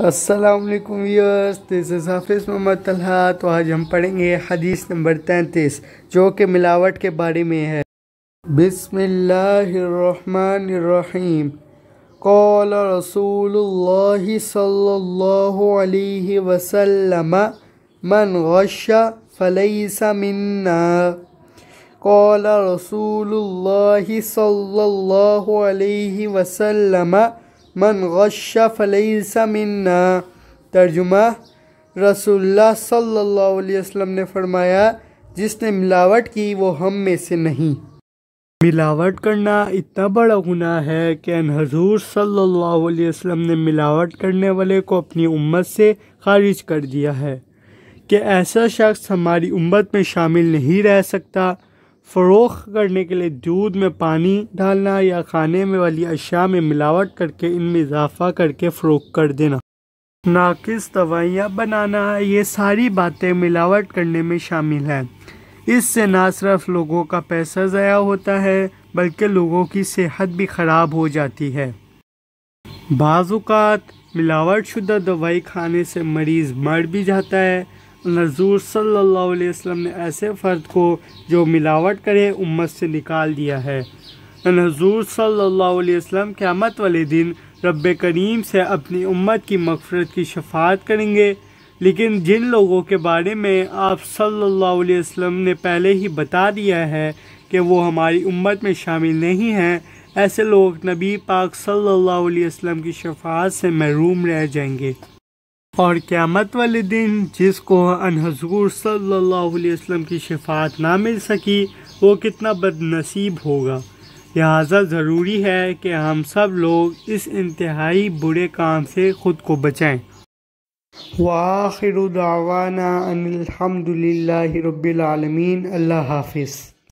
السلام علیکم از حافظ محمد طلحہ تو آج ہم پڑھیں گے حدیث نمبر تینتیس جو کہ ملاوٹ کے بارے میں ہے بسم اللہ الرحمن الرحیم رسول اللہ صلی اللہ علیہ وسلم من غش فلیس منا قول رسول اللہ صلی اللہ علیہ وسلم من غش فلیس منا ترجمہ رسول اللہ صلی اللہ علیہ وسلم نے فرمایا جس نے ملاوٹ کی وہ ہم میں سے نہیں ملاوٹ کرنا اتنا بڑا گناہ ہے کہ ان حضور صلی اللہ علیہ وسلم نے ملاوٹ کرنے والے کو اپنی امت سے خارج کر دیا ہے کہ ایسا شخص ہماری امت میں شامل نہیں رہ سکتا فروخ کرنے کے لیے دودھ میں پانی ڈالنا یا کھانے میں والی اشیاء میں ملاوٹ کر کے ان میں اضافہ کر کے فروخ کر دینا ناقص دوائیاں بنانا یہ ساری باتیں ملاوٹ کرنے میں شامل ہیں اس سے نہ صرف لوگوں کا پیسہ ضائع ہوتا ہے بلکہ لوگوں کی صحت بھی خراب ہو جاتی ہے بعض اوقات ملاوٹ شدہ دوائی کھانے سے مریض مر بھی جاتا ہے نظور صلی اللہ علیہ وسلم نے ایسے فرد کو جو ملاوٹ کرے امت سے نکال دیا ہے نظور صلی اللہ علیہ وسلم قیامت والے دن رب کریم سے اپنی امت کی مغفرت کی شفاعت کریں گے لیکن جن لوگوں کے بارے میں آپ صلی اللہ علیہ وسلم نے پہلے ہی بتا دیا ہے کہ وہ ہماری امت میں شامل نہیں ہیں ایسے لوگ نبی پاک صلی اللہ علیہ وسلم کی شفاعت سے محروم رہ جائیں گے اور قیامت والے دن جس کو ان حضور صلی اللہ علیہ وسلم کی شفاعت نہ مل سکی وہ کتنا بد نصیب ہوگا لہٰذا ضروری ہے کہ ہم سب لوگ اس انتہائی برے کام سے خود کو بچائیں وآخر ان الحمد للہ رب العالمین اللہ حافظ